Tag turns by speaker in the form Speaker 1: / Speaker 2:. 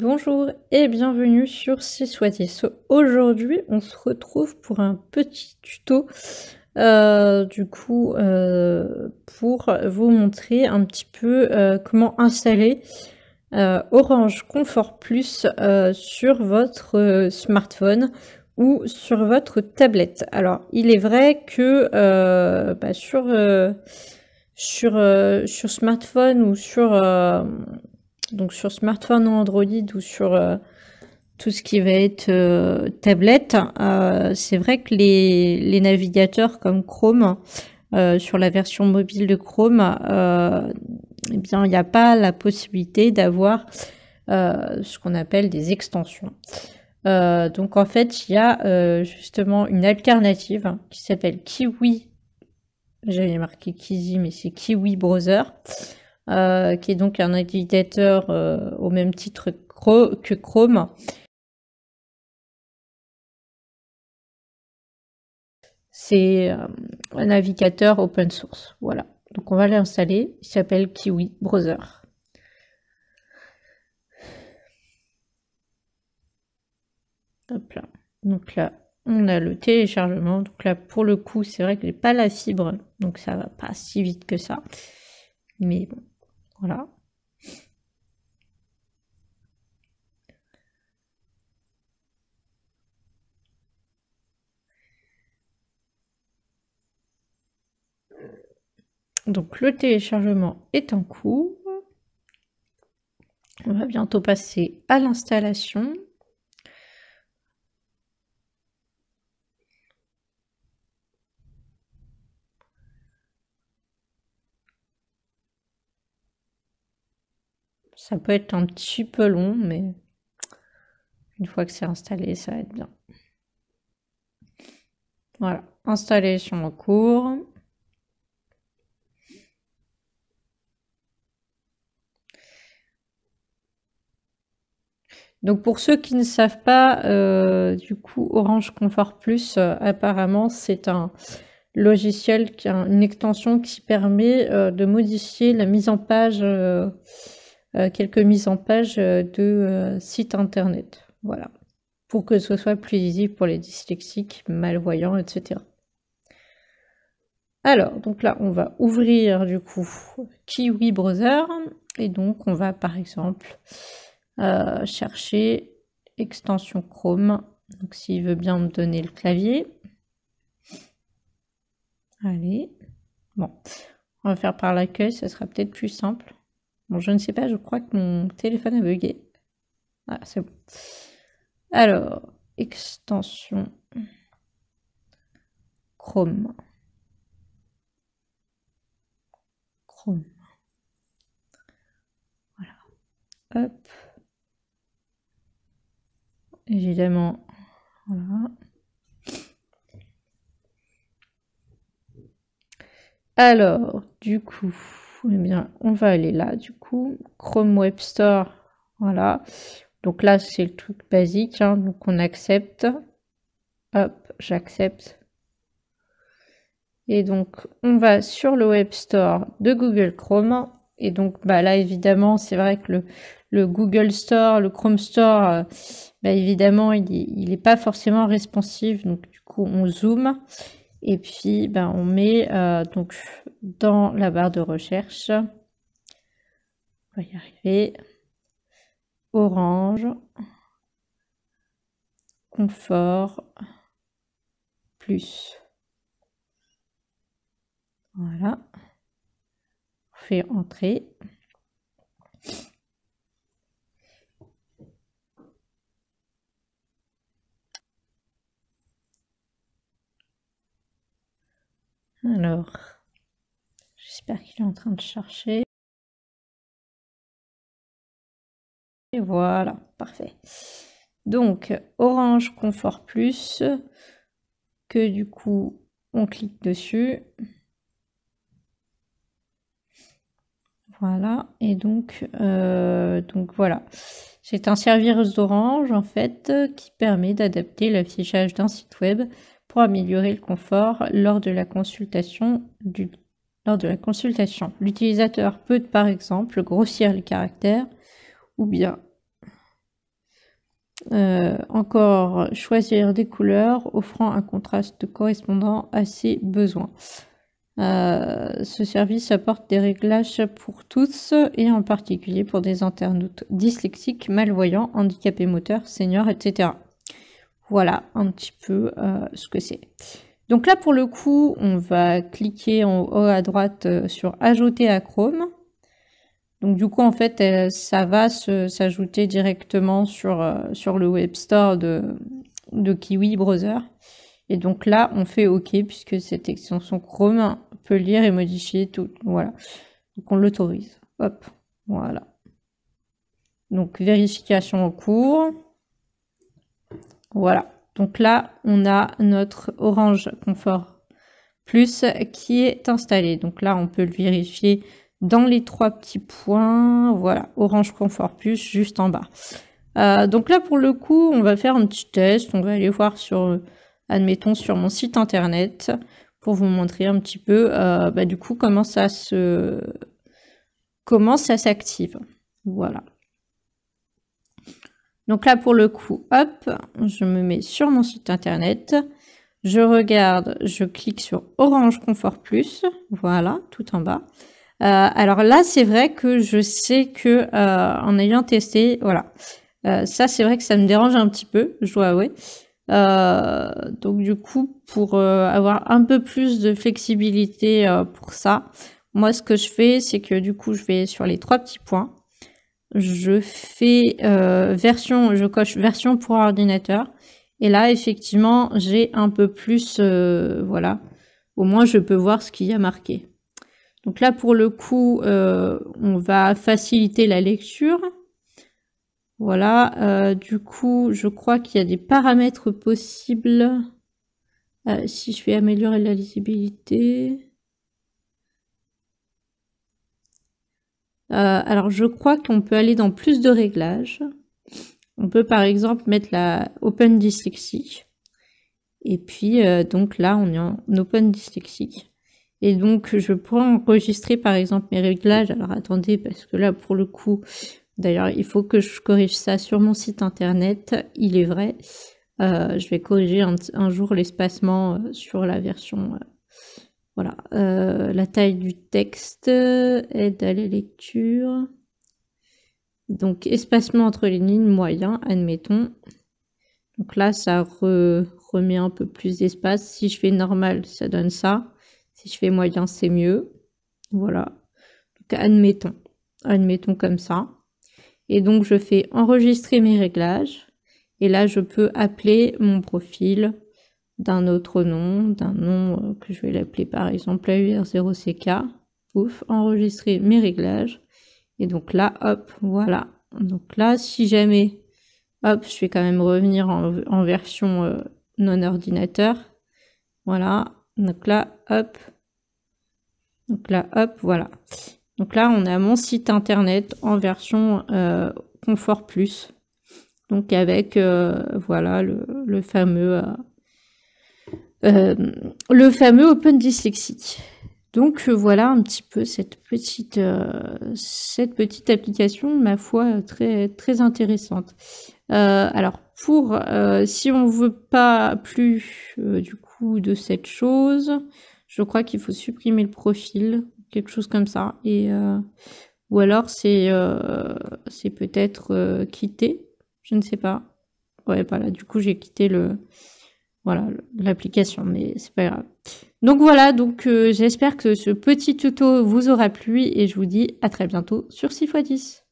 Speaker 1: Bonjour et bienvenue sur Si Soit Aujourd'hui, on se retrouve pour un petit tuto, euh, du coup, euh, pour vous montrer un petit peu euh, comment installer Orange Confort Plus sur votre smartphone ou sur votre tablette. Alors, il est vrai que bah, sur, sur, sur smartphone ou sur donc sur smartphone ou Android ou sur euh, tout ce qui va être euh, tablette, euh, c'est vrai que les, les, navigateurs comme Chrome, sur la version mobile de Chrome, eh bien il n'y a pas la possibilité d'avoir ce qu'on appelle des extensions. donc en fait, il y a justement une alternative qui s'appelle Kiwi. J'avais marqué Kiwi, mais c'est Kiwi Browser. Euh, qui est donc un navigateur euh, au même titre que Chrome. C'est euh, un navigateur open source. Voilà. Donc on va l'installer. Il s'appelle Kiwi Browser. Hop là. Donc là, on a le téléchargement. Donc là, pour le coup, c'est vrai que j'ai pas la fibre, donc ça va pas si vite que ça. Mais bon, donc le téléchargement est en cours. On va bientôt passer à l'installation. Ça peut être un petit peu long, mais une fois que c'est installé, ça va être bien. Voilà, installé, sur en cours. Donc pour ceux qui ne savent pas, euh, du coup Orange Confort Plus, euh, apparemment c'est un logiciel, qui a une extension qui permet euh, de modifier la mise en page euh, quelques mises en page euh, de euh, sites internet. Voilà. Pour que ce soit plus lisible pour les dyslexiques, malvoyants, etc. Alors, donc là, on va ouvrir du coup Kiwi Browser. Et donc, on va par exemple chercher extension Chrome. Donc, s'il veut bien me donner le clavier. Allez. Bon. On va faire par l'accueil, ça sera peut-être plus simple. Bon, je ne sais pas, je crois que mon téléphone a bugué. Ah, c'est bon. Alors, extension Chrome. Chrome. Voilà. Hop. Évidemment. Voilà. Alors, du coup. Eh on va aller là, du coup. Chrome Web Store, voilà. Donc là, c'est le truc basique. Hein. donc on accepte. Hop, j'accepte. Et donc, on va sur le Web Store de Google Chrome. Et donc, bah là, évidemment, c'est vrai que le, Google Store, le Chrome Store, euh, bah évidemment, il n'est pas forcément responsive Donc, du coup, on zoome. Et puis, ben, on met euh, donc dans la barre de recherche, on va y arriver, orange, confort, plus. Voilà. On fait entrer. Alors, j'espère qu'il est en train de chercher. Et voilà, parfait. Donc, Orange Confort Plus, que du coup, on clique dessus. Voilà, et donc, euh, donc voilà. C'est un service d'Orange, en fait, qui permet d'adapter l'affichage d'un site web améliorer le confort lors de la consultation du lors de la consultation. L'utilisateur peut par exemple grossir les caractères ou bien euh, encore choisir des couleurs offrant un contraste correspondant à ses besoins. Euh, ce service apporte des réglages pour tous et en particulier pour des internautes dyslexiques, malvoyants, handicapés moteurs, seniors, etc. Voilà un petit peu euh, ce que c'est. Donc là, pour le coup, on va cliquer en haut à droite euh, sur Ajouter à Chrome. Donc du coup, en fait, euh, ça va s'ajouter directement sur, sur, le Web Store de, de, Kiwi Browser. Et donc là, on fait OK puisque cette extension Chrome peut lire et modifier tout. Voilà. Donc on l'autorise. Hop. Voilà. Donc vérification en cours. Voilà. Donc là, on a notre Orange Confort Plus qui est installé. Donc là, on peut le vérifier dans les trois petits points. Voilà, Orange Confort Plus juste en bas. Euh, donc là, pour le coup, on va faire un petit test. On va aller voir sur, admettons, sur mon site internet pour vous montrer un petit peu, euh, bah, du coup, comment ça se, comment ça s'active. Voilà. Donc là, pour le coup, hop, je me mets sur mon site internet. Je regarde, je clique sur Orange Confort Plus. Voilà, tout en bas. Euh, alors là, c'est vrai que je sais que euh, en ayant testé, voilà. Euh, ça, c'est vrai que ça me dérange un petit peu, je dois avouer. donc du coup, pour avoir un peu plus de flexibilité pour ça, moi, ce que je fais, c'est que du coup, je vais sur les trois petits points je fais euh, version, je coche version pour ordinateur. Et là, effectivement, j'ai un peu plus, euh, voilà, au moins je peux voir ce qu'il y a marqué. Donc là, pour le coup, euh, on va faciliter la lecture. Voilà, du coup, je crois qu'il y a des paramètres possibles. si je fais améliorer la lisibilité, Euh, alors je crois qu'on peut aller dans plus de réglages. On peut par exemple mettre la Open Dyslexie. Et puis euh, donc là on est en Open Dyslexie. Et donc je pourrais enregistrer par exemple mes réglages. Alors attendez parce que là pour le coup, d'ailleurs il faut que je corrige ça sur mon site internet, il est vrai. Euh, je vais corriger un jour l'espacement sur la version voilà, euh, la taille du texte, euh, aide à la lecture. Donc, espacement entre les lignes moyen, admettons. Donc là, ça remet un peu plus d'espace. Si je fais normal, ça donne ça. Si je fais moyen, c'est mieux. Voilà. Donc, admettons. Admettons comme ça. Et donc, je fais enregistrer mes réglages. Et là, je peux appeler mon profil d'un autre nom, d'un nom euh, que je vais l'appeler par exemple AUR0CK, pouf, enregistrer mes réglages. Et donc là, hop, voilà. Donc là, si jamais, hop, je vais quand même revenir en, version euh, non ordinateur. Voilà. Donc là, hop. Donc là, hop, voilà. Donc là, on a mon site internet en version euh, confort plus. Donc avec, voilà, le fameux euh, le fameux Open Dyslexic. Donc euh, voilà un petit peu cette petite, euh, cette petite application, ma foi, très, très intéressante. alors pour, si on veut pas plus du coup de cette chose, je crois qu'il faut supprimer le profil, quelque chose comme ça. Et, ou alors c'est peut-être quitter, je ne sais pas. Ouais, voilà, du coup j'ai quitté le, voilà, l'application, mais c'est pas grave. Donc voilà, donc euh, j'espère que ce petit tuto vous aura plu et je vous dis à très bientôt sur 6x10.